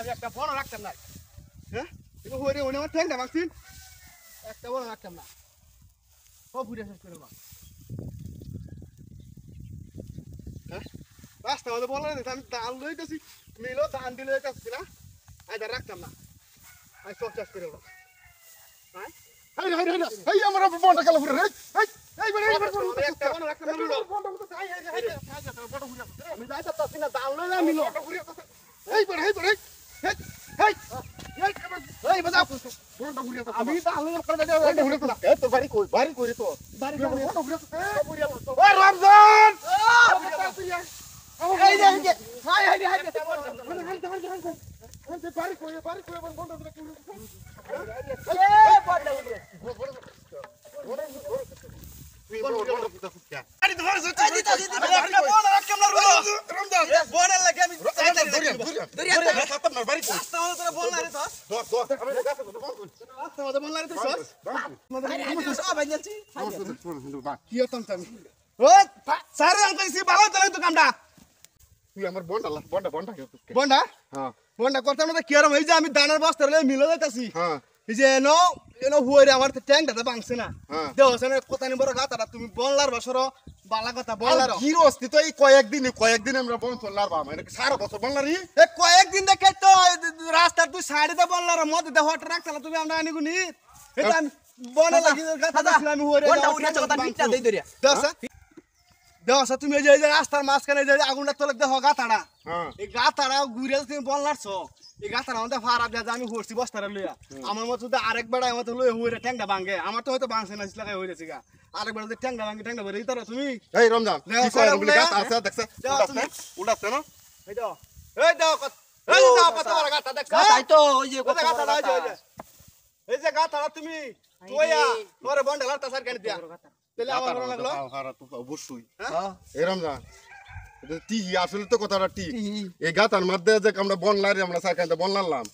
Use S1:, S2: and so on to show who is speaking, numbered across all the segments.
S1: আমি একটা বড় রাখতাম না হ্যাঁ এগুলো হয়ে ওনে আমার ঠ্যাংটা মাগছিল একটা বড় রাখতাম না সব ঘুরে শেষ করে হ্যাঁ রাস্তা আমাদের বলা নেই আমি দাল লইতেছি মিলও ধান দিলে যাচ্ছি না আমি ধান রাখতাম না আমি সব চাষ করে হ্যাঁ
S2: এই আমার বনটা কালো ঘুরে রে
S1: আমি যাই তার না দাল লই না মিলো ঘুরে এই পরে এই পরে আমি তো আলো করে দাও এটা ঘুরে তো এ তো বাড়ি কই বাড়ি কই তো বাড়ি কই তো ঘুরে তো এ বুড়িয়া বলতো এ রমজান এই দে হাই হাই হাই হাই বাড়ি কই বাড়ি কই বন্ধ বন্ধ করে এ বড় লাগে বড় বড় রমজান বোনের লাগে আমি দরিয়া দরিয়া দরিয়া দরিয়া দরিয়া দরিয়া দরিয়া দরিয়া দরিয়া দরিয়া দরিয়া কত মন লাগে তোর কি হতাম আমি ও স্যার কইছি ভালো চলে তো কামটা তুই আমার বন্ডা বন্ডা বন্ডা বন্ডা হ্যাঁ বন্ডা দানার বস্তা মিলে যাইতাছি হ্যাঁ এই যে ভাঙছে না হ্যাঁ। দেহ কোথায় বড় গাতাটা তুমি বনলার বসর রাস্তার মাঝখানে আগুনটা তোলে গা তাড়া হ্যাঁ। এই গাতারা ঘুরে তুমি বললার ছক এই গাতারা আমাদের ফারা দিয়া আমি হরছি বস্তারা লইয়া আমার মতো আরেক বেড়া আমার তো লই হইরে ট্যাংটা ভাঙে আমার তো হয়তো ভাঙছে না লাগাই হইরেছি গা আরেক বেড়া যে ট্যাংটা ভাঙে ভরে তারা তুমি এই রমজান কি না এই দাও যে কত গাতা তুমি তোয়া তোরে বন্ডেলার তাসার কেন দিয়া তাহলে আমার লাগলো অবশ্যই হ্যাঁ
S2: এই রমজান টিহি আসলে তো কথাটা টি এই গাতার মধ্যে যে আমরা বন লাই আমরা সাইকেলটা বন লারলাম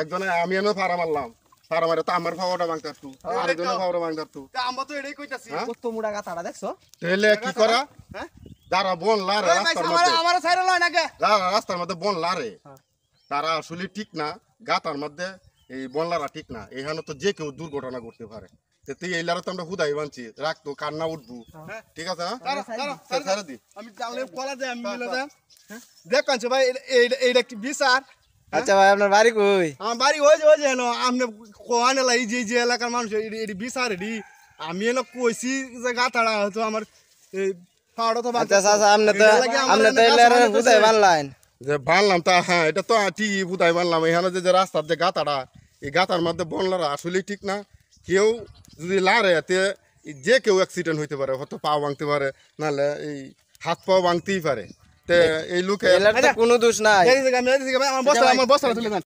S2: একজনে আমি এনে ফাড়া মারলাম ফাড়া মারে তো আমার ফাওয়াটা ভাঙতার ফাওয়াটা ভাঙতার
S1: আমরা তো এটাই কইতাছি হ্যাঁ? কত মুড়া গাতাটা দেখছো তাহলে কি করা হ্যাঁ?
S2: যারা বন লারে রাস্তার মধ্যে
S1: আমার লয় না
S2: রাস্তার মধ্যে বন লারে হ্যাঁ। তারা আসলে ঠিক না গাতার মধ্যে এই বললারা ঠিক না এখানে তো যে কেউ দুর্ঘটনা করতে পারে হ্যাঁ। হ্যাঁ? আমি
S1: হ্যাঁ? আচ্ছা যে যে এলাকার মানুষ এটি বিচার আমি এনে কইছি যে গাথাড়া হয়তো আমার এই বুঝাই আচ্ছা, আচ্ছা,
S2: বানলাম তা হ্যাঁ এটা তো ঠিকই বুঝাই বানলাম এখানে যে রাস্তার যে গাথাড়া এই গাতার মধ্যে বন লড়া আসলেই ঠিক না কেউ যদি লাড়ে তে যে কেউ অ্যাক্সিডেন্ট হইতে পারে হয়তো পা ভাঙতে পারে নাহলে এই হাত পাও ভাঙতেই পারে তে এই লোকে কোনো দোষ নাই আমার বস্তা আমার বস্তা তুলে